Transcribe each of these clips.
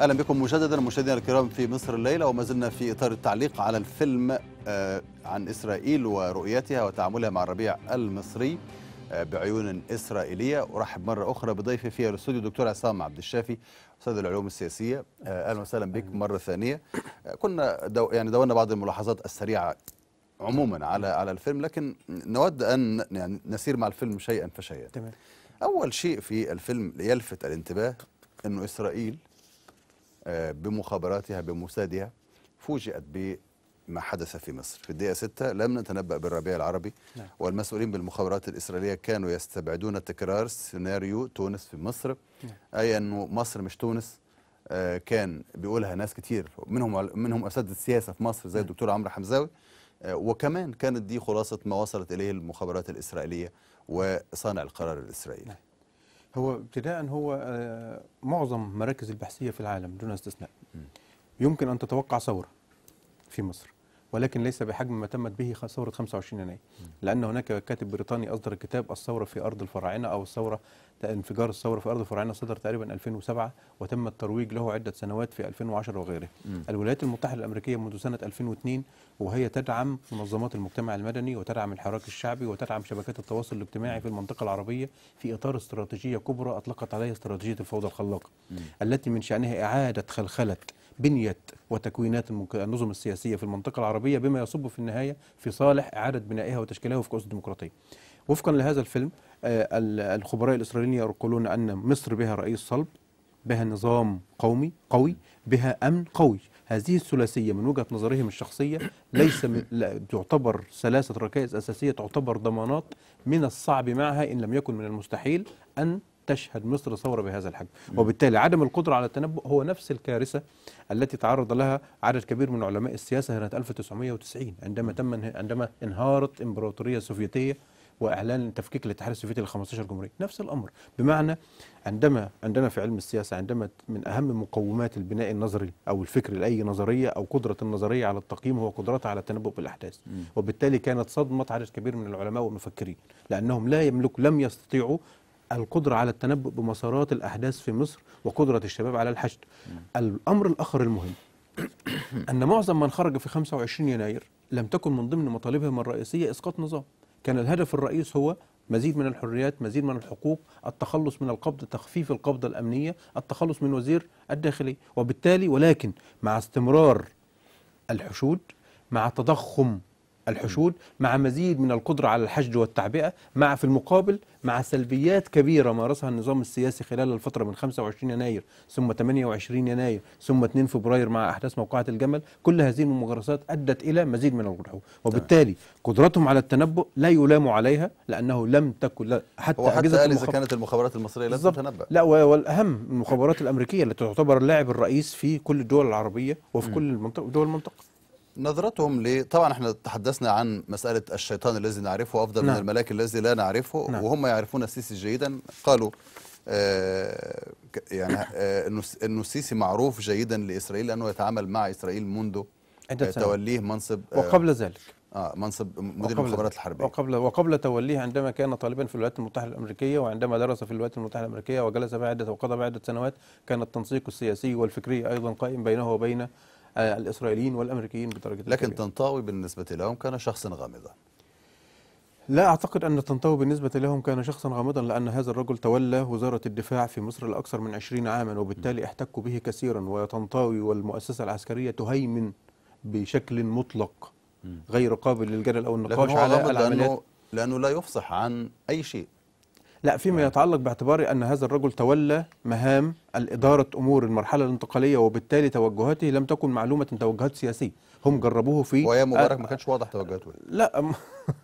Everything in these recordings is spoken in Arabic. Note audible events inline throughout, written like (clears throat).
اهلا بكم مجددا مشاهدينا الكرام في مصر الليله وما زلنا في اطار التعليق على الفيلم آه، عن اسرائيل ورؤيتها وتعاملها مع الربيع المصري آه، بعيون اسرائيليه ارحب مره اخرى بضيفي في الاستوديو الدكتور عصام عبد الشافي استاذ العلوم السياسيه آه، اهلا وسهلا بك مره ثانيه كنا دو يعني دونا بعض الملاحظات السريعه عموما نعم. على على الفيلم لكن نود ان يعني نسير مع الفيلم شيئا فشيئا تمام اول شيء في الفيلم يلفت الانتباه انه اسرائيل بمخابراتها بموسادها فوجئت بما حدث في مصر في الدقيقة 6 لم نتنبأ بالربيع العربي نعم. والمسؤولين بالمخابرات الإسرائيلية كانوا يستبعدون تكرار سيناريو تونس في مصر نعم. أي أنه مصر مش تونس آه، كان بيقولها ناس كتير منهم منهم أساتذة السياسة في مصر زي نعم. الدكتور عمرو حمزاوي آه، وكمان كانت دي خلاصة ما وصلت إليه المخابرات الإسرائيلية وصانع القرار الإسرائيلي نعم. هو ابتداء هو آه، معظم مراكز البحثيه في العالم دون استثناء يمكن ان تتوقع ثوره في مصر ولكن ليس بحجم ما تمت به ثوره 25 يناير لان هناك كاتب بريطاني اصدر كتاب الثوره في ارض الفراعنه او الثوره انفجار الثوره في ارض الفراعنه صدر تقريبا 2007 وتم الترويج له عده سنوات في 2010 وغيره م. الولايات المتحده الامريكيه منذ سنه 2002 وهي تدعم منظمات المجتمع المدني وتدعم الحراك الشعبي وتدعم شبكات التواصل الاجتماعي في المنطقه العربيه في اطار استراتيجيه كبرى اطلقت عليها استراتيجيه الفوضى الخلاقه التي من شانها اعاده خلخله بنية وتكوينات النظم السياسية في المنطقة العربية بما يصب في النهاية في صالح إعادة بنائها وتشكيلها وفق أسس الديمقراطية وفقا لهذا الفيلم آه، الخبراء الإسرائيليين يقولون أن مصر بها رئيس صلب بها نظام قومي قوي بها أمن قوي هذه الثلاثية من وجهة نظرهم الشخصية ليس لا تعتبر ثلاثة ركائز أساسية تعتبر ضمانات من الصعب معها إن لم يكن من المستحيل أن تشهد مصر ثورة بهذا الحجم وبالتالي عدم القدرة على التنبؤ هو نفس الكارثة التي تعرض لها عدد كبير من علماء السياسة سنة 1990 عندما تم عندما انهارت إمبراطورية سوفيتية واعلان تفكيك الاتحاد السوفيتي ل 15 جمهوريه نفس الامر بمعنى عندما عندنا في علم السياسه عندما من اهم مقومات البناء النظري او الفكر لاي نظريه او قدره النظريه على التقييم هو قدرتها على التنبؤ بالاحداث وبالتالي كانت صدمه عدد كبير من العلماء والمفكرين لانهم لا يملك لم يستطيعوا القدرة على التنبؤ بمسارات الأحداث في مصر وقدرة الشباب على الحشد الأمر الآخر المهم (coughs) أن معظم من خرج في 25 يناير لم تكن من ضمن مطالبهم الرئيسية إسقاط نظام كان الهدف الرئيس هو مزيد من الحريات مزيد من الحقوق التخلص من القبض تخفيف القبضة الأمنية التخلص من وزير الداخلية وبالتالي ولكن مع استمرار الحشود مع تضخم الحشود مع مزيد من القدرة على الحشد والتعبئة مع في المقابل مع سلبيات كبيرة مارسها النظام السياسي خلال الفترة من 25 يناير ثم 28 يناير ثم 2 فبراير مع أحداث موقعة الجمل كل هذه الممارسات أدت إلى مزيد من الغلو وبالتالي قدرتهم على التنبؤ لا يلام عليها لأنه لم تكن لا حتى حتى قال إذا كانت المخابرات المصرية لا تتنبأ لا والأهم المخابرات الأمريكية التي تعتبر اللاعب الرئيس في كل الدول العربية وفي م. كل المنطقة دول المنطقة نظرتهم ل طبعا احنا تحدثنا عن مساله الشيطان الذي نعرفه افضل نعم. من الملاك الذي لا نعرفه نعم. وهم يعرفون السيسي جيدا قالوا آه يعني آه انه السيسي معروف جيدا لاسرائيل لانه يتعامل مع اسرائيل منذ آه، عدة توليه منصب آه، وقبل ذلك آه منصب مدير المخابرات الحربيه وقبل وقبل توليه عندما كان طالبا في الولايات المتحده الامريكيه وعندما درس في الولايات المتحده الامريكيه وجلس بعده وقضى بعده سنوات كان التنسيق السياسي والفكري ايضا قائم بينه وبين آه، الإسرائيليين والأمريكيين بدرجة لكن كبيرة. تنطاوي بالنسبة لهم كان شخصا غامضا لا أعتقد أن طنطاوي بالنسبة لهم كان شخصا غامضا لأن هذا الرجل تولى وزارة الدفاع في مصر لأكثر من 20 عاما وبالتالي احتكوا به كثيرا وطنطاوي والمؤسسة العسكرية تهيمن بشكل مطلق غير قابل للجدل أو النقاش على العمليات لأنه, لأنه لا يفصح عن أي شيء لا فيما يتعلق باعتبار أن هذا الرجل تولى مهام الإدارة أمور المرحلة الانتقالية وبالتالي توجهاته لم تكن معلومة توجهات سياسية هم جربوه في ويا آه، مبارك ما كانش واضح توجهاته إيه. لا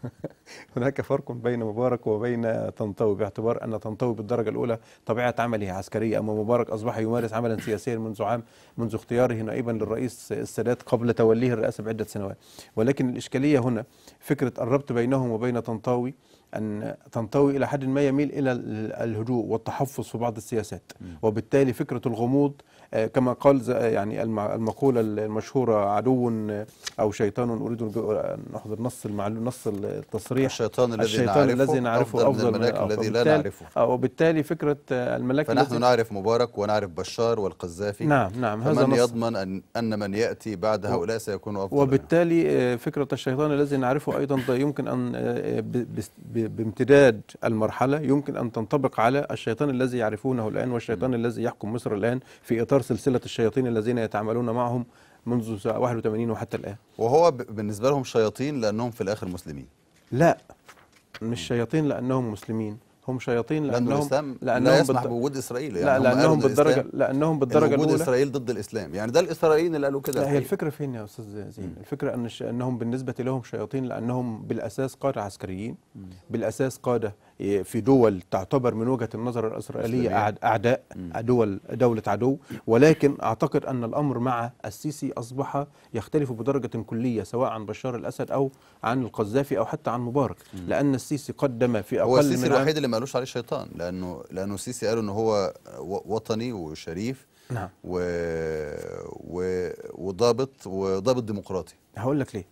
(laughs) هناك فرق بين مبارك وبين طنطاوي باعتبار أن طنطاوي بالدرجة الأولى طبيعة عمله عسكرية أما مبارك أصبح يمارس عملا سياسيا منذ عام منذ اختياره نائبا للرئيس السادات قبل توليه الرئاسة بعدة سنوات ولكن الإشكالية هنا فكرة الربط بينهم وبين طنطاوي أن تنطوي إلى حد ما يميل إلى الهدوء والتحفظ في بعض السياسات وبالتالي فكرة الغموض آه، كما قال آه، يعني المقولة المشهورة عدو آه، أو شيطان أريد أن أحضر نص نص التصريح الشيطان الذي الشيطان نعرفه الذي نعرفه أفضل, أفضل من الملاك الذي لا نعرفه وبالتالي فكرة الملاك فنحن نعرف مبارك ونعرف بشار والقذافي نعم نعم هذا من يضمن أن, أن من يأتي بعد هؤلاء سيكون أفضل وبالتالي فكرة الشيطان الذي نعرفه أيضا يمكن أن بامتداد المرحلة يمكن أن تنطبق على الشيطان الذي يعرفونه الآن والشيطان م. الذي يحكم مصر الآن في إطار سلسلة الشياطين الذين يتعاملون معهم منذ 81 وحتى الآن وهو بالنسبة لهم شياطين لأنهم في الآخر مسلمين لا مش شياطين لأنهم مسلمين هم شياطين لانهم لأن الاسلام لأنهم لا يسمح بوجود اسرائيل يعني لا لانهم بالدرجه لانهم بالدرجه الاولى وجود اسرائيل ضد الاسلام يعني ده الاسرائيليين اللي قالوا كده لا هي طيب. الفكره فين يا استاذ زين الفكره ان انهم بالنسبه لهم شياطين لانهم بالاساس قاده عسكريين م. بالاساس قاده إيه، في دول تعتبر من وجهه النظر الاسرائيليه اعداء دول دوله عدو ولكن اعتقد ان الامر مع السيسي اصبح يختلف بدرجه كليه سواء عن بشار الاسد او عن القذافي او حتى عن مبارك لان السيسي قدم في اقل هو السيسي الوحيد اللي ما قالوش عليه شيطان لانه لانه السيسي قال ان هو وطني وشريف نعم و... و... وضابط وضابط ديمقراطي هقول لك ليه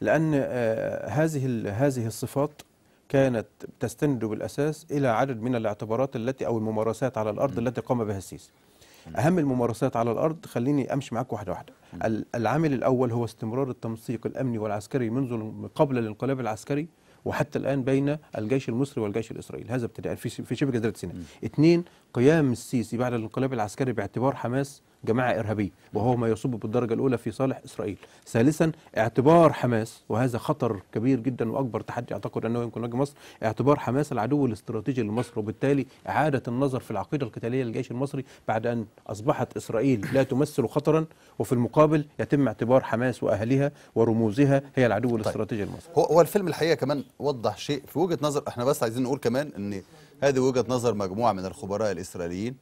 لان آه، هذه هذه الصفات كانت تستند بالأساس إلى عدد من الاعتبارات التي أو الممارسات على الأرض التي قام بها السيسي أهم الممارسات على الأرض خليني أمشي معاك واحدة واحدة العامل الأول هو استمرار التنسيق الأمني والعسكري منذ قبل الانقلاب العسكري وحتى الآن بين الجيش المصري والجيش الإسرائيلي هذا ابتداء في شبه جزيرة سيناء اثنين قيام السيسي بعد الانقلاب العسكري باعتبار حماس جماعة إرهابية وهو ما يصب بالدرجة الأولى في صالح إسرائيل ثالثا اعتبار حماس وهذا خطر كبير جدا وأكبر تحدي أعتقد أنه يمكن نجم مصر اعتبار حماس العدو الاستراتيجي لمصر وبالتالي إعادة النظر في العقيدة القتالية للجيش المصري بعد أن أصبحت إسرائيل لا تمثل خطرا وفي المقابل يتم اعتبار حماس وأهلها ورموزها هي العدو طيب. الاستراتيجي طيب. لمصر هو الفيلم الحقيقة كمان وضح شيء في وجهة نظر احنا بس عايزين نقول كمان أن هذه وجهة نظر مجموعة من الخبراء الإسرائيليين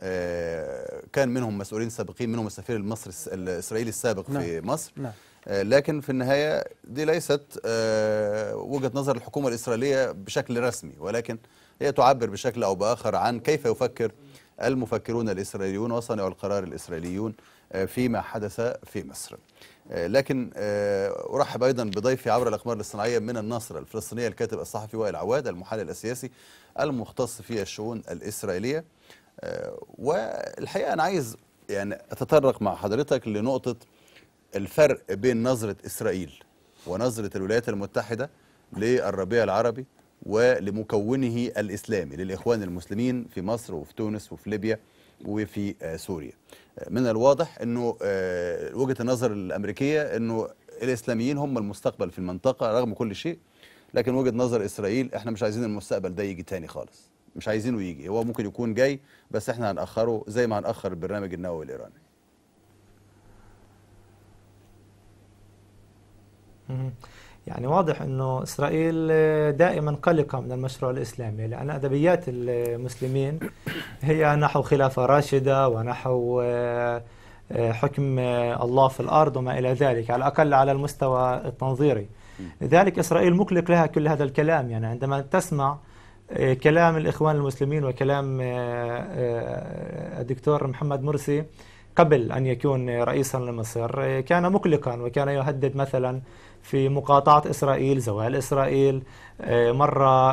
آه، كان منهم مسؤولين سابقين منهم السفير المصري الاسرائيلي السابق نعم. في مصر نعم. آه، لكن في النهايه دي ليست آه، وجهه نظر الحكومه الاسرائيليه بشكل رسمي ولكن هي تعبر بشكل او باخر عن كيف يفكر المفكرون الاسرائيليون وصانعوا القرار الاسرائيليون فيما حدث في مصر. لكن ارحب ايضا بضيفي عبر الاقمار الصناعيه من الناصره الفلسطينيه الكاتب الصحفي وائل عواد المحلل السياسي المختص في الشؤون الاسرائيليه. آه، والحقيقه انا عايز يعني اتطرق مع حضرتك لنقطه الفرق بين نظره اسرائيل ونظره الولايات المتحده للربيع العربي ولمكونه الاسلامي للاخوان المسلمين في مصر وفي تونس وفي ليبيا وفي آه، سوريا. آه، من الواضح انه وجهه النظر الامريكيه انه الاسلاميين هم المستقبل في المنطقه رغم كل شيء لكن وجهه نظر اسرائيل احنا مش عايزين المستقبل ده يجي تاني خالص. مش عايزينه يجي هو ممكن يكون جاي بس احنا هنأخره زي ما هنأخر البرنامج النووي الإيراني يعني واضح انه اسرائيل دائما قلقه من المشروع الاسلامي لان ادبيات المسلمين هي نحو خلافه راشده ونحو آه، آه، حكم آه، الله في الارض وما الى ذلك على الاقل على المستوى التنظيري لذلك اسرائيل مقلق لها كل هذا الكلام يعني عندما تسمع كلام الإخوان المسلمين وكلام آه، آه، الدكتور محمد مرسي قبل أن يكون رئيسا لمصر آه، كان مقلقا وكان يهدد مثلا في مقاطعة إسرائيل زوال إسرائيل مرة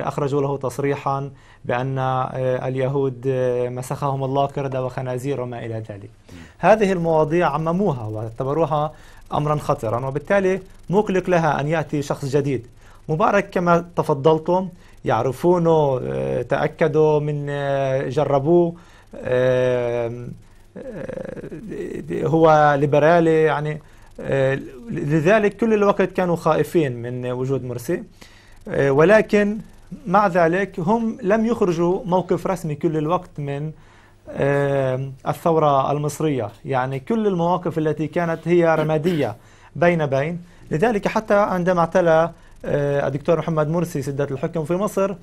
أخرجوا له تصريحا بأن اليهود مسخهم الله قردة وخنازير وما إلى ذلك هذه المواضيع عمموها واعتبروها أمرا خطرا وبالتالي مقلق لها أن يأتي شخص جديد مبارك كما تفضلتم يعرفونه آه، تأكدوا من آه، جربوه آه، هو ليبرالي يعني لذلك كل الوقت كانوا خائفين من وجود مرسي ولكن مع ذلك هم لم يخرجوا موقف رسمي كل الوقت من الثورة المصرية يعني كل المواقف التي كانت هي رمادية بين بين لذلك حتى عندما اعتلى آه، الدكتور محمد مرسي سدة الحكم في مصر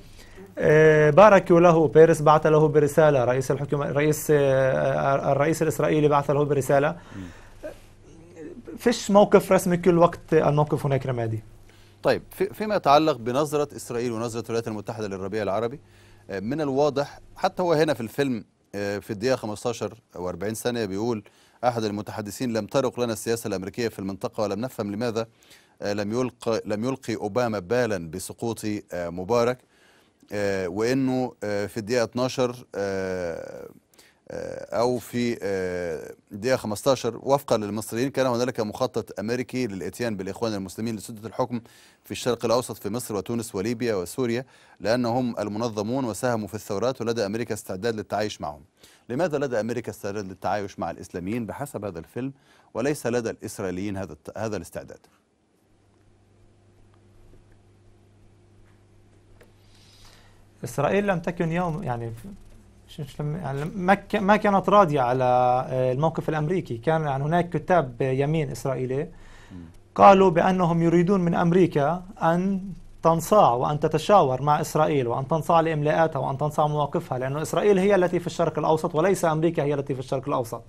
آه، باركوا له بيرس بعث له برسالة رئيس الحكومة رئيس آه، الرئيس الإسرائيلي بعث له برسالة فيش موقف رسمي كل وقت الموقف هناك رمادي طيب فيما يتعلق بنظرة إسرائيل ونظرة الولايات المتحدة للربيع العربي من الواضح حتى هو هنا في الفيلم في الدقيقة 15 أو 40 ثانية بيقول أحد المتحدثين لم ترق لنا السياسة الأمريكية في المنطقة ولم نفهم لماذا آه، لم يلق لم يلقي اوباما بالا بسقوط آه، مبارك آه، وانه في الدقيقه 12 او في الدقيقه 15 وفقا للمصريين كان هنالك مخطط امريكي للاتيان بالاخوان المسلمين لسده الحكم في الشرق الاوسط في مصر وتونس وليبيا وسوريا لانهم المنظمون وساهموا في الثورات ولدى امريكا استعداد للتعايش معهم. لماذا لدى امريكا استعداد للتعايش مع الاسلاميين بحسب هذا الفيلم وليس لدى الاسرائيليين هذا هذا الاستعداد؟ إسرائيل لم تكن يوم يعني يعني ما كانت راضية على آه، الموقف الأمريكي كان يعني هناك كتاب يمين إسرائيلي قالوا بأنهم يريدون من أمريكا أن تنصاع وأن تتشاور مع إسرائيل وأن تنصاع لإملاءاتها وأن تنصاع مواقفها لانه إسرائيل هي التي في الشرق الأوسط وليس أمريكا هي التي في الشرق الأوسط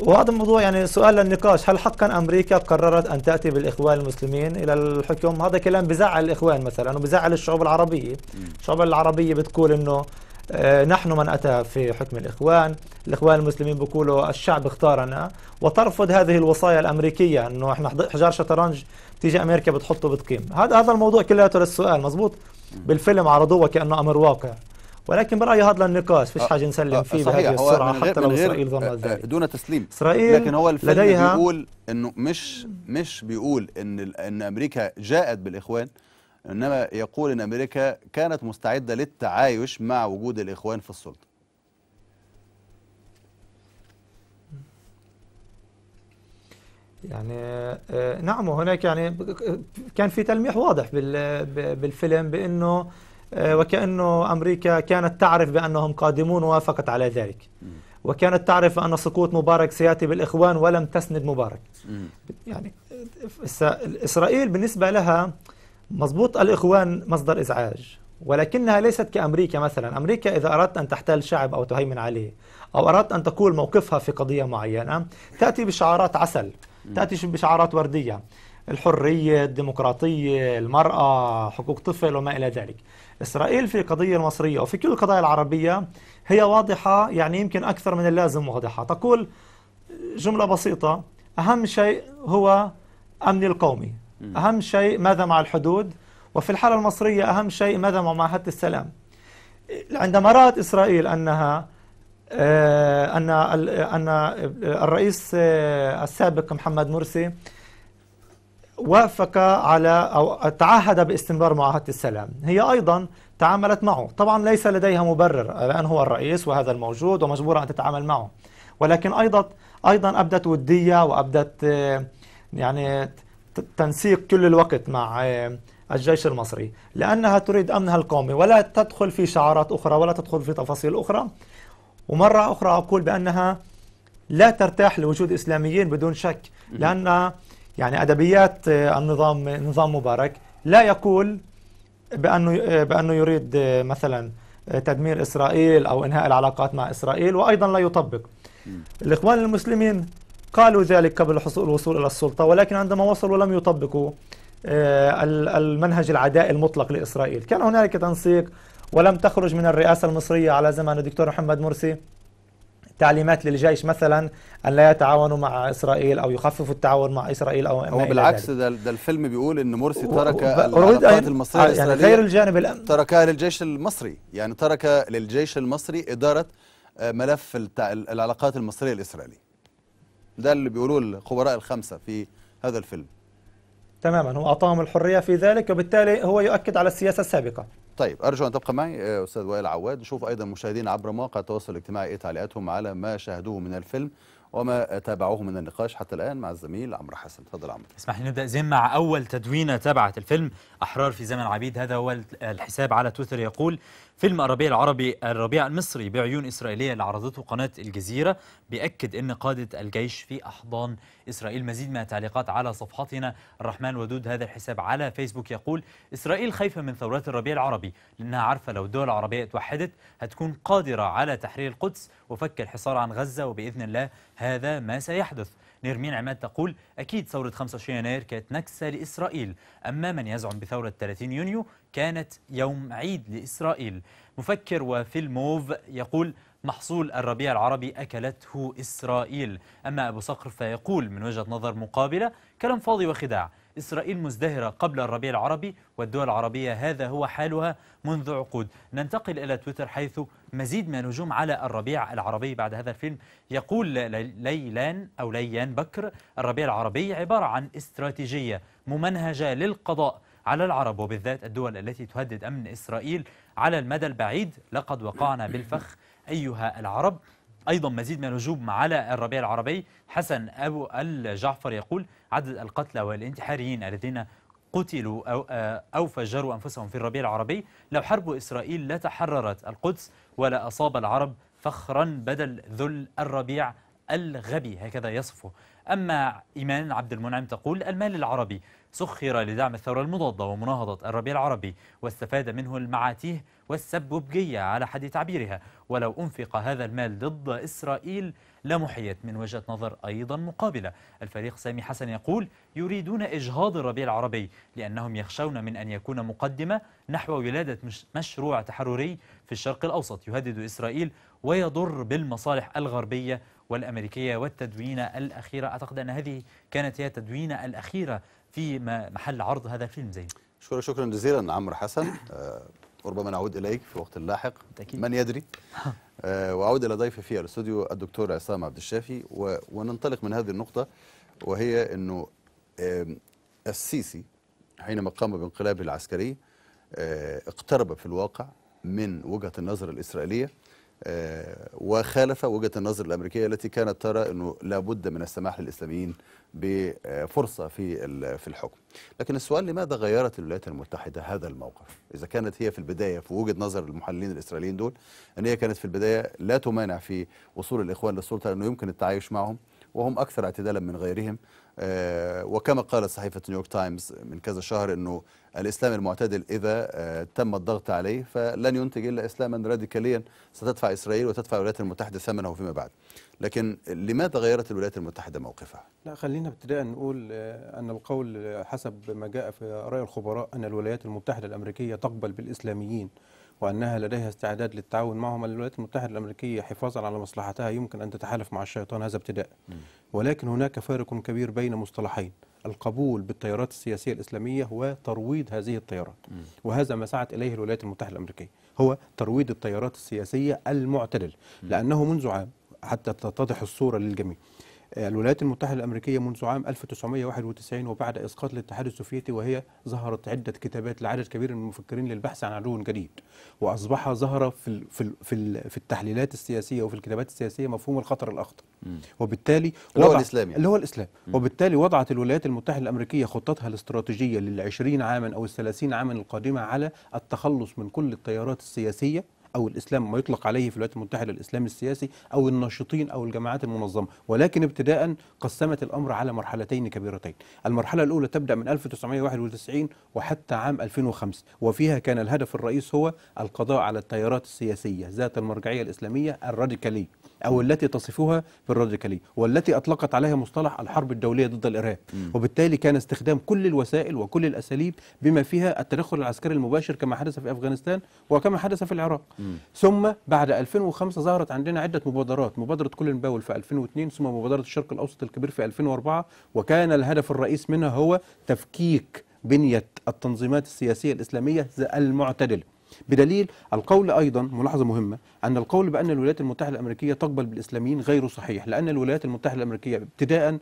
وهذا الموضوع يعني سؤال للنقاش هل حقا امريكا قررت ان تاتي بالاخوان المسلمين الى الحكم هذا كلام بزعل الاخوان مثلا وبزعل الشعوب العربيه الشعوب العربيه بتقول انه آه، نحن من أتى في حكم الإخوان الإخوان المسلمين بيقولوا الشعب اختارنا وترفض هذه الوصايا الأمريكية أنه إحنا حجار شطرنج تيجي أمريكا بتحطه بتقيم هذا هذا الموضوع كلياته للسؤال مزبوط بالفيلم عرضوه كأنه أمر واقع ولكن برايي هذا النقاش فيش آه، حاجه نسلم آه، فيه صحيح. بهذه السرعه من غير حتى لو اسرائيل آه، ظلمت ذلك دون تسليم اسرائيل لكن هو الفيلم لديها بيقول انه مش مش بيقول ان ان امريكا جاءت بالاخوان انما يقول ان امريكا كانت مستعده للتعايش مع وجود الاخوان في السلطه يعني نعم وهناك يعني كان في تلميح واضح بالفيلم بانه آه، وكأنه أمريكا كانت تعرف بأنهم قادمون ووافقت على ذلك وكانت تعرف أن سقوط مبارك سيأتي بالإخوان ولم تسند مبارك يعني إسرائيل بالنسبة لها مضبوط الإخوان مصدر إزعاج ولكنها ليست كأمريكا مثلا أمريكا إذا أردت أن تحتل شعب أو تهيمن عليه أو أردت أن تقول موقفها في قضية معينة تأتي بشعارات عسل تأتي بشعارات وردية الحرية الديمقراطية المرأة حقوق طفل وما إلى ذلك إسرائيل في القضية المصرية وفي كل القضايا العربية هي واضحة يعني يمكن أكثر من اللازم واضحة تقول جملة بسيطة أهم شيء هو أمني القومي أهم شيء ماذا مع الحدود وفي الحالة المصرية أهم شيء ماذا مع معاهدة السلام عندما رأت إسرائيل أنها آه، أن أن الرئيس آه، السابق محمد مرسي وافق على أو تعهد باستمرار معاهدة السلام هي أيضا تعاملت معه طبعا ليس لديها مبرر الآن هو الرئيس وهذا الموجود ومجبورة أن تتعامل معه ولكن أيضا أيضا أبدت ودية وأبدت آه، يعني تنسيق كل الوقت مع آه، الجيش المصري لأنها تريد أمنها القومي ولا تدخل في شعارات أخرى ولا تدخل في تفاصيل أخرى ومرة أخرى أقول بأنها لا ترتاح لوجود إسلاميين بدون شك لأن يعني ادبيات آه، النظام نظام مبارك لا يقول بانه آه، بانه يريد آه، مثلا تدمير اسرائيل او انهاء العلاقات مع اسرائيل وايضا لا يطبق. الاخوان المسلمين قالوا ذلك قبل الوصول الى السلطه ولكن عندما وصلوا لم يطبقوا المنهج العدائي المطلق لاسرائيل، كان هنالك تنسيق ولم تخرج من الرئاسه المصريه على زمن الدكتور محمد مرسي تعليمات للجيش مثلا ان لا يتعاونوا مع اسرائيل او يخففوا التعاون مع اسرائيل او هو بالعكس ده, ده الفيلم بيقول ان مرسي ترك العلاقات المصريه آه، يعني غير الجانب الأمن تركها للجيش المصري يعني ترك للجيش المصري اداره آه، ملف العلاقات المصريه الاسرائيليه ده اللي بيقولوه الخبراء الخمسه في هذا الفيلم تماما هو اعطاهم الحريه في ذلك وبالتالي هو يؤكد على السياسه السابقه طيب ارجو ان تبقى معي آه، استاذ وائل عواد نشوف ايضا مشاهدين عبر مواقع التواصل الاجتماعي ايه تعليقاتهم على ما شاهدوه من الفيلم وما تابعوه من النقاش حتى الآن مع الزميل عمرو حسن تفضل عمرو اسمح لي نبدأ زين مع أول تدوينة تابعت الفيلم أحرار في زمن عبيد هذا هو الحساب على تويتر يقول فيلم الربيع العربي الربيع المصري بعيون إسرائيلية اللي عرضته قناة الجزيرة بيأكد أن قادة الجيش في أحضان إسرائيل مزيد من التعليقات على صفحتنا الرحمن ودود هذا الحساب على فيسبوك يقول إسرائيل خايفة من ثورات الربيع العربي لأنها عارفة لو الدول العربية اتوحدت هتكون قادرة على تحرير القدس وفك الحصار عن غزة وبإذن الله هذا ما سيحدث نيرمين عماد تقول أكيد ثورة 25 يناير كانت نكسة لإسرائيل أما من يزعم بثورة 30 يونيو كانت يوم عيد لإسرائيل مفكر وفيلموف يقول محصول الربيع العربي أكلته إسرائيل أما أبو صقر فيقول من وجهة نظر مقابلة كلام فاضي وخداع إسرائيل مزدهرة قبل الربيع العربي والدول العربية هذا هو حالها منذ عقود ننتقل إلى تويتر حيث مزيد من الهجوم على الربيع العربي بعد هذا الفيلم يقول ليلان أو ليان بكر الربيع العربي عبارة عن استراتيجية ممنهجة للقضاء على العرب وبالذات الدول التي تهدد أمن إسرائيل على المدى البعيد لقد وقعنا بالفخ أيها العرب أيضا مزيد من الهجوم على الربيع العربي حسن أبو الجعفر يقول عدد القتلى والانتحاريين الذين قتلوا أو, آه، أو فجروا أنفسهم في الربيع العربي لو حرب إسرائيل لا تحررت القدس ولا أصاب العرب فخرا بدل ذل الربيع الغبي هكذا يصفه أما إيمان عبد المنعم تقول المال العربي سخر لدعم الثورة المضادة ومناهضة الربيع العربي واستفاد منه المعاتيه والسبوبجية على حد تعبيرها ولو أنفق هذا المال ضد إسرائيل لمحيت من وجهة نظر أيضا مقابلة الفريق سامي حسن يقول يريدون إجهاض الربيع العربي لأنهم يخشون من أن يكون مقدمة نحو ولادة مشروع تحرري في الشرق الأوسط يهدد إسرائيل ويضر بالمصالح الغربية والأمريكية والتدوينة الأخيرة أعتقد أن هذه كانت هي التدوينة الأخيرة في محل عرض هذا الفيلم زين شكرا شكرا جزيلا عمرو حسن آه، ربما نعود اليك في وقت لاحق من يدري آه، واعود الى ضيفي في الاستوديو الدكتور عصام عبد الشافي وننطلق من هذه النقطه وهي انه آه، السيسي حينما قام بانقلابه العسكري اقترب في الواقع من وجهه النظر الاسرائيليه آه، وخالف وجهه النظر الامريكيه التي كانت ترى انه لابد من السماح للاسلاميين بفرصه في في الحكم. لكن السؤال لماذا غيرت الولايات المتحده هذا الموقف؟ اذا كانت هي في البدايه في وجهه نظر المحللين الاسرائيليين دول ان هي كانت في البدايه لا تمانع في وصول الاخوان للسلطه لانه يمكن التعايش معهم وهم أكثر اعتدالا من غيرهم آه، وكما قالت صحيفة نيويورك تايمز من كذا شهر أنه الإسلام المعتدل إذا آه، تم الضغط عليه فلن ينتج إلا إسلاما راديكاليا ستدفع إسرائيل وتدفع الولايات المتحدة ثمنه فيما بعد لكن لماذا غيرت الولايات المتحدة موقفها؟ لا خلينا ابتداء نقول آه، أن القول حسب ما جاء في رأي الخبراء أن الولايات المتحدة الأمريكية تقبل بالإسلاميين وأنها لديها استعداد للتعاون معهم الولايات المتحدة الأمريكية حفاظا على مصلحتها يمكن أن تتحالف مع الشيطان هذا ابتداء ولكن هناك فارق كبير بين مصطلحين القبول بالتيارات السياسية الإسلامية وترويض هذه التيارات وهذا ما سعت إليه الولايات المتحدة الأمريكية هو ترويض التيارات السياسية المعتدلة لأنه منذ عام حتى تتضح الصورة للجميع آه، الولايات المتحدة الأمريكية منذ عام 1991 وبعد إسقاط الاتحاد السوفيتي وهي ظهرت عدة كتابات لعدد كبير من المفكرين للبحث عن عدو جديد وأصبح ظهر في في في التحليلات السياسية وفي الكتابات السياسية مفهوم الخطر الأخطر وبالتالي اللي هو الإسلام يعني. اللي هو الإسلام وبالتالي وضعت الولايات المتحدة الأمريكية خطتها الاستراتيجية للعشرين عاما أو الثلاثين عاما القادمة على التخلص من كل التيارات السياسية او الاسلام ما يطلق عليه في الولايات المتحده الاسلام السياسي او الناشطين او الجماعات المنظمه ولكن ابتداء قسمت الامر على مرحلتين كبيرتين المرحله الاولى تبدا من 1991 وحتى عام 2005 وفيها كان الهدف الرئيس هو القضاء على التيارات السياسيه ذات المرجعيه الاسلاميه الراديكاليه أو التي تصفها بالراديكالية والتي أطلقت عليها مصطلح الحرب الدولية ضد الإرهاب وبالتالي كان استخدام كل الوسائل وكل الأساليب بما فيها التدخل العسكري المباشر كما حدث في أفغانستان وكما حدث في العراق ثم بعد 2005 ظهرت عندنا عدة مبادرات مبادرة كل باول في 2002 ثم مبادرة الشرق الأوسط الكبير في 2004 وكان الهدف الرئيس منها هو تفكيك بنية التنظيمات السياسية الإسلامية المعتدلة بدليل القول أيضا ملاحظة مهمة أن القول بأن الولايات المتحدة الأمريكية تقبل بالإسلاميين غير صحيح لأن الولايات المتحدة الأمريكية ابتداء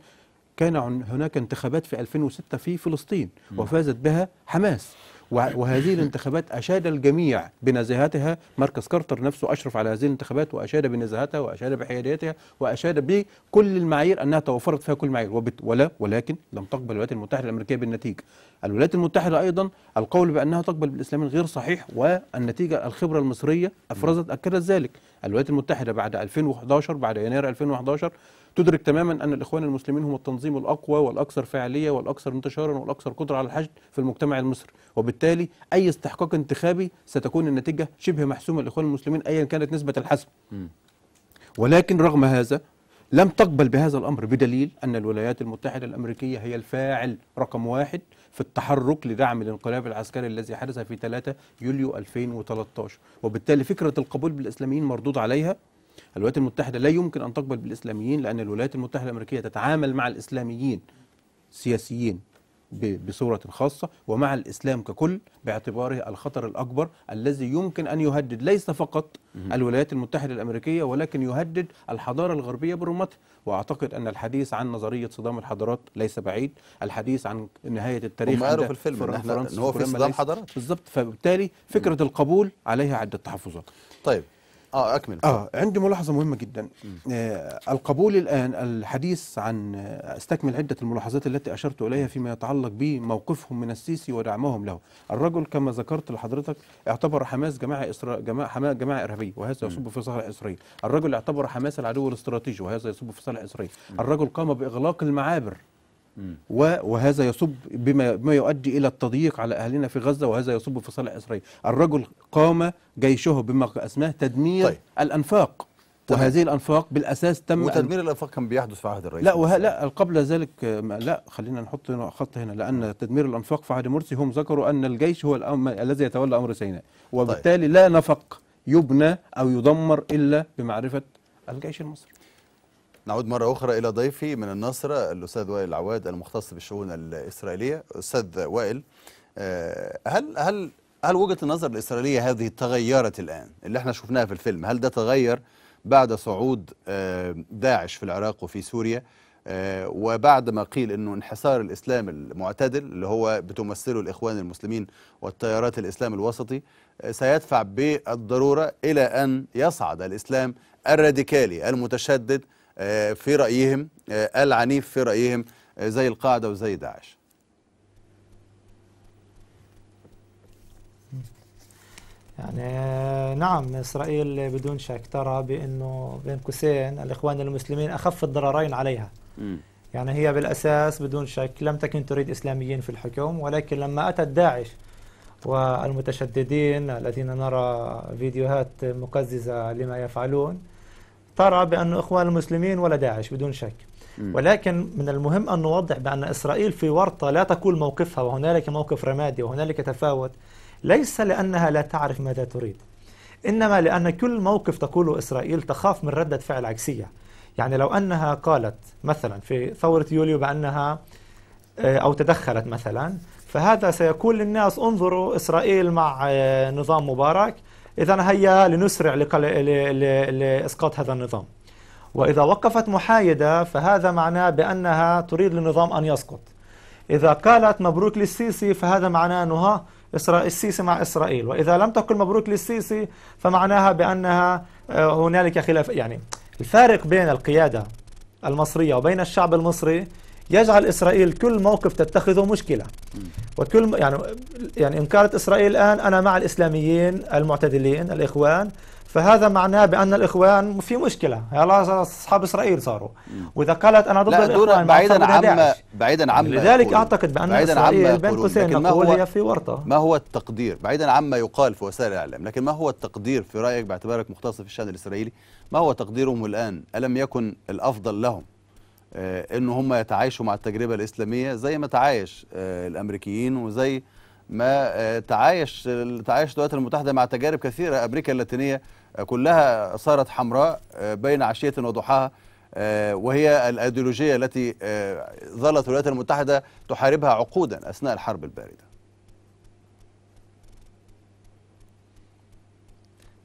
كان هناك انتخابات في 2006 في فلسطين وفازت بها حماس وهذه الانتخابات أشاد الجميع بنزاهتها مركز كارتر نفسه أشرف على هذه الانتخابات وأشاد بنزاهتها وأشاد بحياديتها وأشاد بكل المعايير أنها توفرت فيها كل المعايير ولا ولكن لم تقبل الولايات المتحدة الأمريكية بالنتيجة الولايات المتحدة أيضا القول بأنها تقبل بالإسلام غير صحيح والنتيجة الخبرة المصرية أفرزت أكدت ذلك الولايات المتحدة بعد 2011 بعد يناير 2011 تدرك تماما أن الإخوان المسلمين هم التنظيم الأقوى والأكثر فاعلية والأكثر انتشارا والأكثر قدرة على الحشد في المجتمع المصري وبالتالي أي استحقاق انتخابي ستكون النتيجة شبه محسومة للإخوان المسلمين أيا كانت نسبة الحسم ولكن رغم هذا لم تقبل بهذا الأمر بدليل أن الولايات المتحدة الأمريكية هي الفاعل رقم واحد في التحرك لدعم الانقلاب العسكري الذي حدث في 3 يوليو 2013 وبالتالي فكرة القبول بالإسلاميين مردود عليها الولايات المتحدة لا يمكن أن تقبل بالإسلاميين لأن الولايات المتحدة الأمريكية تتعامل مع الإسلاميين سياسيين بصورة خاصة ومع الإسلام ككل باعتباره الخطر الأكبر الذي يمكن أن يهدد ليس فقط الولايات المتحدة الأمريكية ولكن يهدد الحضارة الغربية برمتها وأعتقد أن الحديث عن نظرية صدام الحضارات ليس بعيد الحديث عن نهاية التاريخ هم قالوا في الفيلم في إن, إن هو في صدام حضارات بالضبط فبالتالي فكرة القبول عليها عدة تحفظات طيب اه اكمل اه عندي ملاحظه مهمه جدا آه القبول الان الحديث عن آه، استكمل عده الملاحظات التي اشرت اليها فيما يتعلق بموقفهم من السيسي ودعمهم له الرجل كما ذكرت لحضرتك اعتبر حماس جماعه إسرا... جماعه جماعه ارهابيه وهذا يصب في صالح اسرائيل الرجل اعتبر حماس العدو الاستراتيجي وهذا يصب في صالح اسرائيل الرجل قام باغلاق المعابر وهذا يصب بما, ما يؤدي إلى التضييق على أهلنا في غزة وهذا يصب في صالح إسرائيل الرجل قام جيشه بما اسماه تدمير طيب. الأنفاق طيب. وهذه الانفاق بالاساس تم وتدمير الانفاق كان بيحدث في عهد الرئيس لا وه... لا قبل ذلك لا خلينا نحط هنا خط هنا لان آه. تدمير الانفاق في عهد مرسي هم ذكروا ان الجيش هو الأم... الذي يتولى امر سيناء طيب. وبالتالي طيب. لا نفق يبنى او يدمر الا بمعرفه الجيش المصري نعود مرة أخرى إلى ضيفي من النصرة الأستاذ وائل العواد المختص بالشؤون الإسرائيلية أستاذ وائل آه، هل هل هل وجهة النظر الإسرائيلية هذه تغيرت الآن اللي احنا شفناها في الفيلم هل ده تغير بعد صعود آه، داعش في العراق وفي سوريا آه، وبعد ما قيل انه انحصار الاسلام المعتدل اللي هو بتمثله الاخوان المسلمين والتيارات الاسلام الوسطي سيدفع بالضروره الى ان يصعد الاسلام الراديكالي المتشدد آه، في رأيهم آه، آل عنيف في رأيهم آه، زي القاعدة وزي داعش يعني نعم اسرائيل بدون شك ترى بانه بين قوسين الاخوان المسلمين اخف الضررين عليها. يعني هي بالاساس بدون شك لم تكن تريد اسلاميين في الحكم ولكن لما اتت داعش والمتشددين الذين نرى فيديوهات مقززه لما يفعلون ترى بأن إخوان المسلمين ولا داعش بدون شك ولكن من المهم أن نوضح بأن إسرائيل في ورطة لا تقول موقفها وهنالك موقف رمادي وهنالك تفاوت ليس لأنها لا تعرف ماذا تريد إنما لأن كل موقف تقوله إسرائيل تخاف من ردة فعل عكسية يعني لو أنها قالت مثلا في ثورة يوليو بأنها آه، أو تدخلت مثلا فهذا سيقول للناس انظروا إسرائيل مع آه، نظام مبارك إذا هيا لنسرع لإسقاط هذا النظام وإذا وقفت محايدة فهذا معناه بأنها تريد للنظام أن يسقط إذا قالت مبروك للسيسي فهذا معناه أنها السيسي مع إسرائيل وإذا لم تقل مبروك للسيسي فمعناها بأنها آه، هنالك خلاف يعني الفارق بين القيادة المصرية وبين الشعب المصري يجعل إسرائيل كل موقف تتخذه مشكلة وكل يعني يعني إن إسرائيل الآن أنا مع الإسلاميين المعتدلين الإخوان فهذا معناه بأن الإخوان في مشكلة يلا أصحاب إسرائيل صاروا وإذا قالت أنا ضد الإخوان بعيدا عن بعيدا عن يعني لذلك أعتقد بأن إسرائيل بين قوسين نقول هي في ورطة ما هو التقدير بعيدا عما يقال في وسائل الإعلام لكن ما هو التقدير في رأيك باعتبارك مختص في الشأن الإسرائيلي ما هو تقديرهم الآن ألم يكن الأفضل لهم آه، ان هم يتعايشوا مع التجربه الاسلاميه زي ما تعايش آه، الامريكيين وزي ما آه، تعايش تعايش الولايات المتحده مع تجارب كثيره امريكا اللاتينيه كلها صارت حمراء بين عشيه وضحاها وهي الايديولوجيه التي ظلت الولايات المتحده تحاربها عقودا اثناء الحرب البارده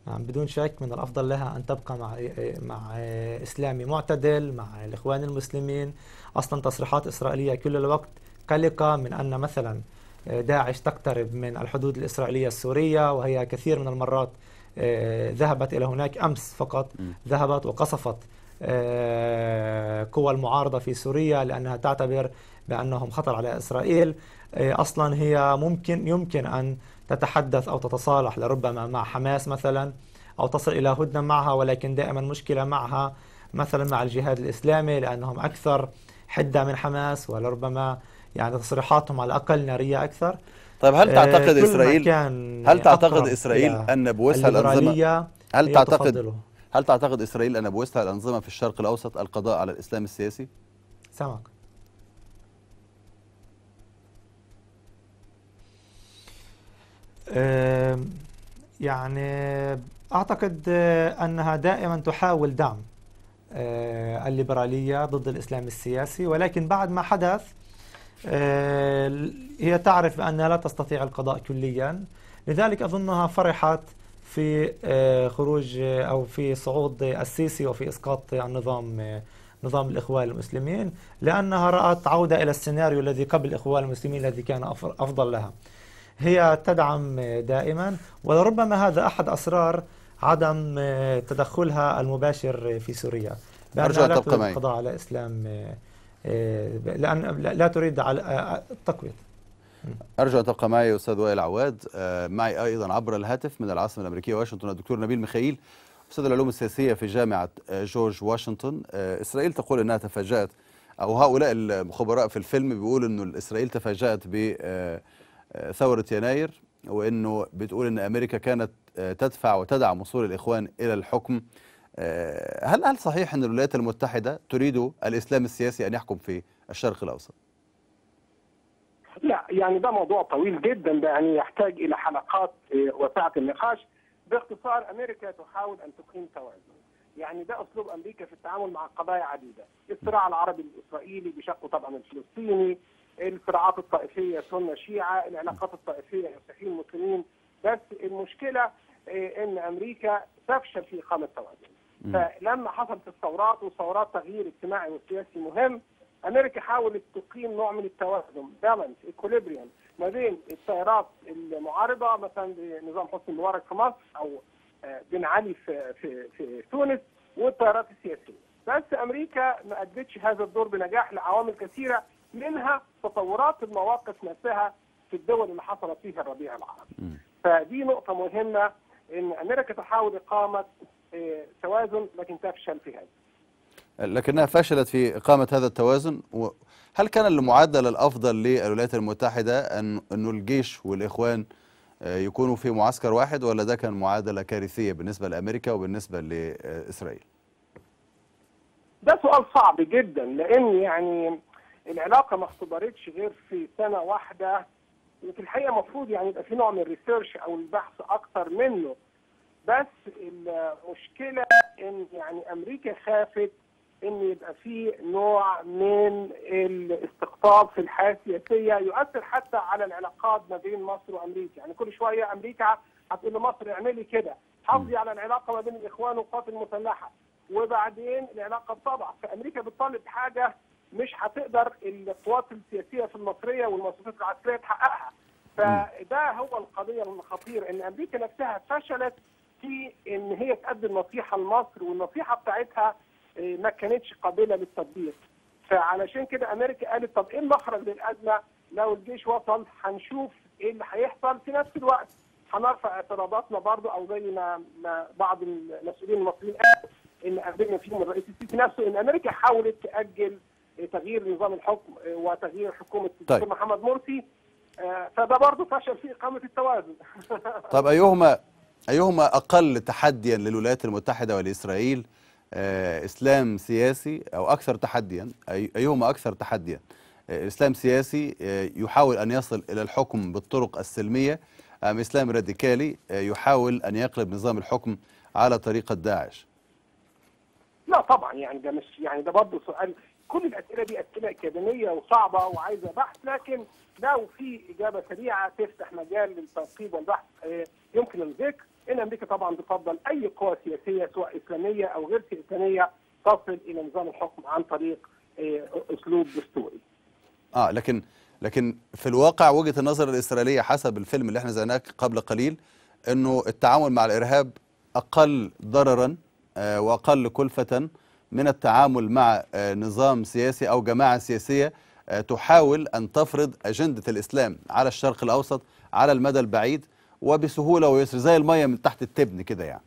نعم بدون شك من الافضل لها ان تبقى مع مع اسلامي معتدل مع الاخوان المسلمين اصلا تصريحات اسرائيليه كل الوقت قلقه من ان مثلا داعش تقترب من الحدود الاسرائيليه السوريه وهي كثير من المرات آه، ذهبت الى هناك امس فقط ذهبت وقصفت آه، قوى المعارضه في سوريا لانها تعتبر بانهم خطر على اسرائيل آه، اصلا هي ممكن يمكن ان تتحدث أو تتصالح لربما مع حماس مثلا أو تصل إلى هدنة معها ولكن دائما مشكلة معها مثلا مع الجهاد الإسلامي لأنهم أكثر حدة من حماس ولربما يعني تصريحاتهم على الأقل نارية أكثر طيب هل آه، تعتقد إسرائيل هل تعتقد إسرائيل أن بوسها الأنظمة هل تعتقد هل تعتقد إسرائيل أن بوسها الأنظمة في الشرق الأوسط القضاء على الإسلام السياسي؟ سمك يعني أعتقد أنها دائما تحاول دعم آه، الليبرالية ضد الإسلام السياسي ولكن بعد ما حدث آه، هي تعرف بأنها لا تستطيع القضاء كليا لذلك أظنها فرحت في آه، خروج أو في صعود السيسي وفي إسقاط النظام نظام الإخوان المسلمين لأنها رأت عودة إلى السيناريو الذي قبل الإخوان المسلمين الذي كان أفضل لها هي تدعم دائما ولربما هذا أحد أسرار عدم تدخلها المباشر في سوريا أرجو لا معي. القضاء على إسلام آه، لأن لا تريد على آه، التقوية أرجو أن تبقى معي أستاذ وائل عواد آه، معي أيضا عبر الهاتف من العاصمة الأمريكية واشنطن الدكتور نبيل ميخائيل أستاذ العلوم السياسية في جامعة جورج واشنطن إسرائيل تقول أنها تفاجأت أو هؤلاء الخبراء في الفيلم بيقولوا أنه إسرائيل تفاجأت ب ثورة يناير وأنه بتقول أن أمريكا كانت آه، تدفع وتدعم وصول الإخوان إلى الحكم آه، هل هل صحيح أن الولايات المتحدة تريد الإسلام السياسي أن يحكم في الشرق الأوسط؟ لا يعني ده موضوع طويل جدا ده يعني يحتاج إلى حلقات آه، واسعه النقاش باختصار أمريكا تحاول أن تقيم توازن يعني ده اسلوب امريكا في التعامل مع قضايا عديده، الصراع العربي الاسرائيلي بشقه طبعا الفلسطيني، الصراعات الطائفيه سنه شيعه العلاقات الطائفيه مسيحيين يعني مسلمين بس المشكله آه، ان امريكا تفشل في اقامه توازن فلما حصلت الثورات وثورات تغيير اجتماعي وسياسي مهم امريكا حاولت تقيم نوع من التوازن بالانس ايكوليبريم ما بين التيارات المعارضه مثلا لنظام حسني مبارك في مصر او آه، بن علي في في في تونس والتيارات السياسيه بس امريكا ما ادتش هذا الدور بنجاح لعوامل كثيره منها تطورات المواقف نفسها في الدول اللي حصل فيها الربيع العربي. فدي نقطه مهمه ان امريكا تحاول اقامه آه، توازن لكن تفشل في هذا. لكنها فشلت في إقامة هذا التوازن هل كان المعدل الأفضل للولايات المتحدة أن أنه الجيش والإخوان آه، يكونوا في معسكر واحد ولا ده كان معادلة كارثية بالنسبة لأمريكا وبالنسبة لإسرائيل ده سؤال صعب جدا لأن يعني العلاقه ما اختبرتش غير في سنه واحده في الحقيقه المفروض يعني يبقى في نوع من الريسيرش او البحث اكثر منه بس المشكله ان يعني امريكا خافت ان يبقى في نوع من الاستقطاب في الحياه السياسيه يؤثر حتى على العلاقات ما بين مصر وامريكا، يعني كل شويه امريكا هتقول لمصر اعملي كده، حافظي على العلاقه ما بين الاخوان والقوات المسلحه، وبعدين العلاقه بطبع، فامريكا بتطالب حاجه مش هتقدر القوات السياسيه في المصريه والمؤسسات العسكريه تحققها فده هو القضيه الخطير ان امريكا نفسها فشلت في ان هي تقدم نصيحه لمصر والنصيحه بتاعتها آه، ما كانتش قابله للتطبيق فعلشان كده امريكا قالت طب ايه المخرج للازمه لو الجيش وصل هنشوف ايه اللي هيحصل في نفس الوقت هنرفع اعتراضاتنا برضه او زي ما بعض المسؤولين المصريين قالوا ان امريكا فيهم الرئيس السيسي نفسه ان امريكا حاولت تاجل تغيير نظام الحكم آه، وتغيير حكومه طيب. الدكتور طيب. محمد مرسي آه، فده برضه فشل في اقامه التوازن (laughs) طب ايهما ايهما اقل تحديا للولايات المتحده ولاسرائيل آه، اسلام سياسي او اكثر تحديا ايهما اكثر تحديا اسلام سياسي يحاول ان يصل الى الحكم بالطرق السلميه ام اسلام راديكالي يحاول ان يقلب نظام الحكم على طريقه داعش لا طبعا يعني ده مش يعني ده برضه سؤال كل الاسئله دي اسئله اكاديميه وصعبه وعايزه بحث لكن لو في اجابه سريعه تفتح مجال للتنقيب والبحث آه، يمكن الذكر ان امريكا طبعا تفضل اي قوى سياسيه سواء اسلاميه او غير اسلاميه تصل الى نظام الحكم عن طريق آه، اسلوب دستوري. اه لكن لكن في الواقع وجهه النظر الاسرائيليه حسب الفيلم اللي احنا زناه قبل قليل انه التعامل مع الارهاب اقل ضررا آه، واقل كلفه من التعامل مع آه، نظام سياسي أو جماعة سياسية آه، تحاول أن تفرض أجندة الإسلام على الشرق الأوسط على المدى البعيد وبسهولة ويسر زي المية من تحت التبن كده يعني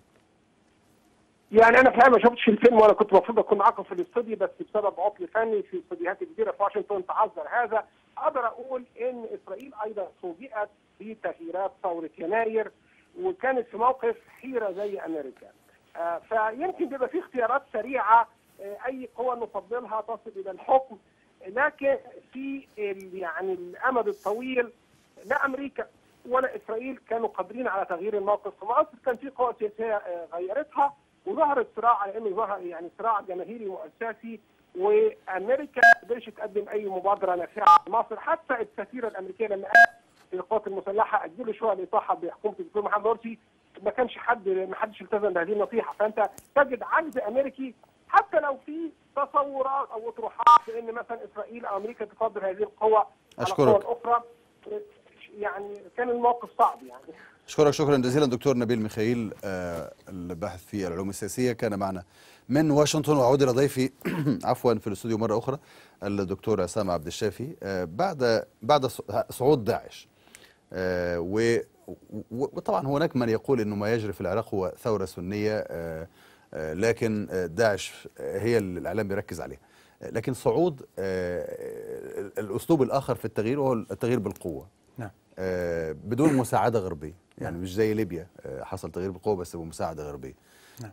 يعني انا فعلا ما شفتش الفيلم وانا كنت المفروض اكون معاكم في الاستوديو بس بسبب عطل فني في استوديوهات كبيره في واشنطن تعذر هذا اقدر اقول ان اسرائيل ايضا فوجئت بتغييرات ثوره يناير وكانت في موقف حيره زي امريكا آه، فيمكن بيبقى في اختيارات سريعه آه، اي قوى نفضلها تصل الى الحكم لكن في يعني الامد الطويل لا امريكا ولا اسرائيل كانوا قادرين على تغيير الموقف في مصر كان في قوى سياسيه آه، غيرتها وظهر الصراع على انه ظهر يعني صراع جماهيري مؤسسي وامريكا ما قدرتش تقدم اي مبادره نافعه لمصر حتى السفيره الامريكيه لما قالت للقوات المسلحه اجلوا شويه الاطاحه بحكومه الدكتور محمد مرسي ما كانش حد ما حدش التزم بهذه النصيحه فانت تجد عجز امريكي حتى لو في تصورات او اطروحات بان مثلا اسرائيل او امريكا تفضل هذه القوى أشكرك. على القوى الاخرى يعني كان الموقف صعب يعني اشكرك شكرا جزيلا دكتور نبيل ميخائيل آه، الباحث في العلوم السياسيه كان معنا من واشنطن وعود الى ضيفي (clears throat) عفوا في الاستوديو مره اخرى الدكتور عصام عبد الشافي آه، بعد بعد صعود داعش آه، وطبعا هناك من يقول انه ما يجري في العراق هو ثوره سنيه آه، آه، لكن داعش هي اللي الاعلام بيركز عليها لكن صعود الاسلوب الاخر في التغيير وهو التغيير بالقوه نعم بدون مساعده غربيه يعني مش زي ليبيا حصل تغيير بالقوه بس بمساعده غربيه نعم.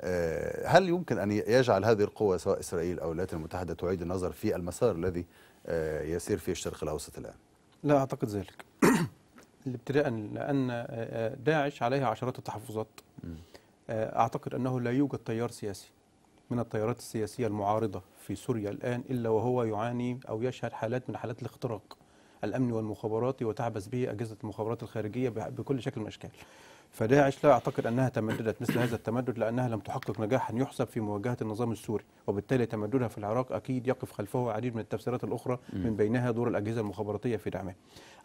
هل يمكن ان يجعل هذه القوه سواء اسرائيل او الولايات المتحده تعيد النظر في المسار الذي يسير فيه الشرق الاوسط الان؟ لا اعتقد ذلك ابتداء لان آه، آه، داعش عليها عشرات التحفظات آه، اعتقد انه لا يوجد تيار سياسي من التيارات السياسيه المعارضه في سوريا الان الا وهو يعاني او يشهد حالات من حالات الاختراق الامني والمخابراتي وتعبث به اجهزه المخابرات الخارجيه بكل شكل من الاشكال. فداعش لا اعتقد انها تمددت مثل هذا التمدد لانها لم تحقق نجاحا يحسب في مواجهه النظام السوري، وبالتالي تمددها في العراق اكيد يقف خلفه عديد من التفسيرات الاخرى من بينها دور الاجهزه المخابراتيه في دعمها.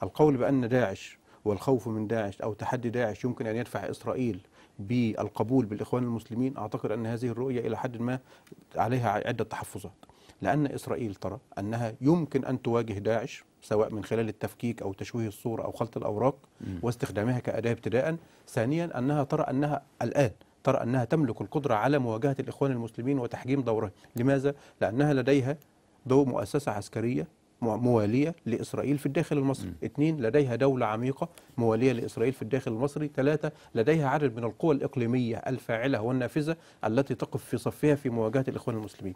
القول بان داعش والخوف من داعش أو تحدي داعش يمكن أن يدفع إسرائيل بالقبول بالإخوان المسلمين أعتقد أن هذه الرؤية إلى حد ما عليها عدة تحفظات لأن إسرائيل ترى أنها يمكن أن تواجه داعش سواء من خلال التفكيك أو تشويه الصورة أو خلط الأوراق واستخدامها كأداة ابتداء ثانيا أنها ترى أنها الآن ترى أنها تملك القدرة على مواجهة الإخوان المسلمين وتحجيم دورهم لماذا؟ لأنها لديها ضوء مؤسسة عسكرية موالية لإسرائيل في الداخل المصري اثنين لديها دولة عميقة موالية لإسرائيل في الداخل المصري ثلاثة لديها عدد من القوى الإقليمية الفاعلة والنافذة التي تقف في صفها في مواجهة الإخوان المسلمين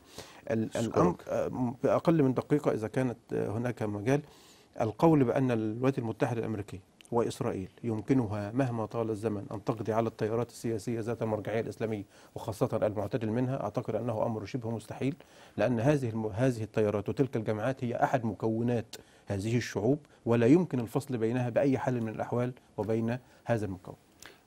الأمر آه، بأقل من دقيقة إذا كانت آه، هناك مجال القول بأن الولايات المتحدة الأمريكية وإسرائيل يمكنها مهما طال الزمن أن تقضي على التيارات السياسية ذات المرجعية الإسلامية وخاصة المعتدل منها أعتقد أنه أمر شبه مستحيل لأن هذه الم... هذه التيارات وتلك الجماعات هي أحد مكونات هذه الشعوب ولا يمكن الفصل بينها بأي حال من الأحوال وبين هذا المكون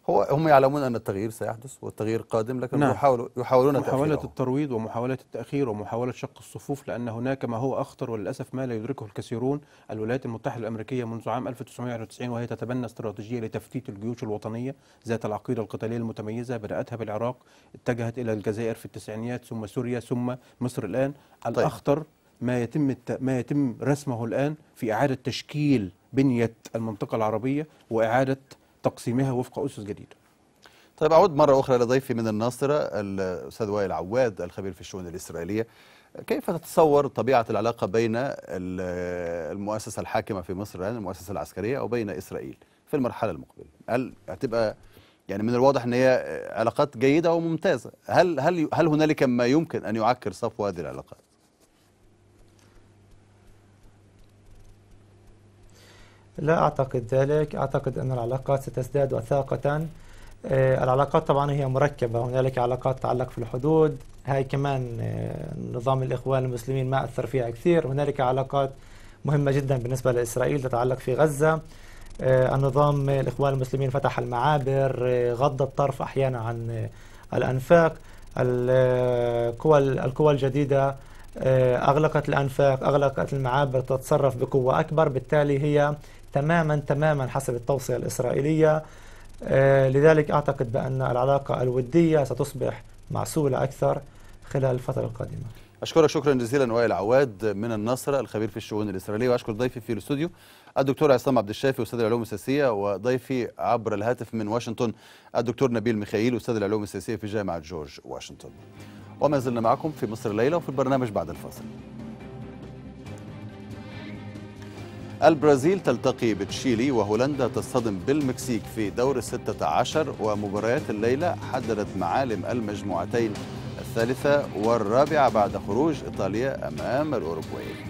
هو هم يعلمون ان التغيير سيحدث والتغيير قادم لكن نعم. يحاولوا يحاولون محاوله تأخيره. الترويض ومحاوله التاخير ومحاوله شق الصفوف لان هناك ما هو اخطر وللاسف ما لا يدركه الكثيرون الولايات المتحده الامريكيه منذ عام 1991 وهي تتبنى استراتيجيه لتفتيت الجيوش الوطنيه ذات العقيده القتاليه المتميزه بداتها بالعراق اتجهت الى الجزائر في التسعينيات ثم سوريا ثم مصر الان طيب. الاخطر ما يتم الت... ما يتم رسمه الان في اعاده تشكيل بنيه المنطقه العربيه واعاده تقسيمها وفق أسس جديدة طيب أعود مرة أخرى لضيفي من الناصرة الأستاذ وائل عواد الخبير في الشؤون الإسرائيلية كيف تتصور طبيعة العلاقة بين المؤسسة الحاكمة في مصر الآن يعني المؤسسة العسكرية وبين إسرائيل في المرحلة المقبلة هل هتبقى يعني من الواضح ان هي علاقات جيده وممتازه هل هل هل هنالك ما يمكن ان يعكر صفو هذه العلاقات لا أعتقد ذلك أعتقد أن العلاقات ستزداد وثاقة آه، العلاقات طبعا هي مركبة هنالك علاقات تتعلق في الحدود هاي كمان آه، نظام الإخوان المسلمين ما أثر فيها كثير هنالك علاقات مهمة جدا بالنسبة لإسرائيل تتعلق في غزة آه، النظام الإخوان المسلمين فتح المعابر غض الطرف أحيانا عن الأنفاق القوى القوى الجديدة أغلقت الأنفاق أغلقت المعابر تتصرف بقوة أكبر بالتالي هي تماما تماما حسب التوصية الإسرائيلية آه، لذلك أعتقد بأن العلاقة الودية ستصبح معسولة أكثر خلال الفترة القادمة أشكرك شكرا جزيلا وائل عواد من النصرة الخبير في الشؤون الإسرائيلية وأشكر ضيفي في الاستوديو الدكتور عصام عبد الشافي أستاذ العلوم السياسية وضيفي عبر الهاتف من واشنطن الدكتور نبيل ميخائيل أستاذ العلوم السياسية في جامعة جورج واشنطن وما زلنا معكم في مصر الليلة وفي البرنامج بعد الفاصل البرازيل تلتقي بتشيلي وهولندا تصطدم بالمكسيك في دور الستة عشر ومباريات الليلة حددت معالم المجموعتين الثالثة والرابعة بعد خروج إيطاليا أمام الأوروغواي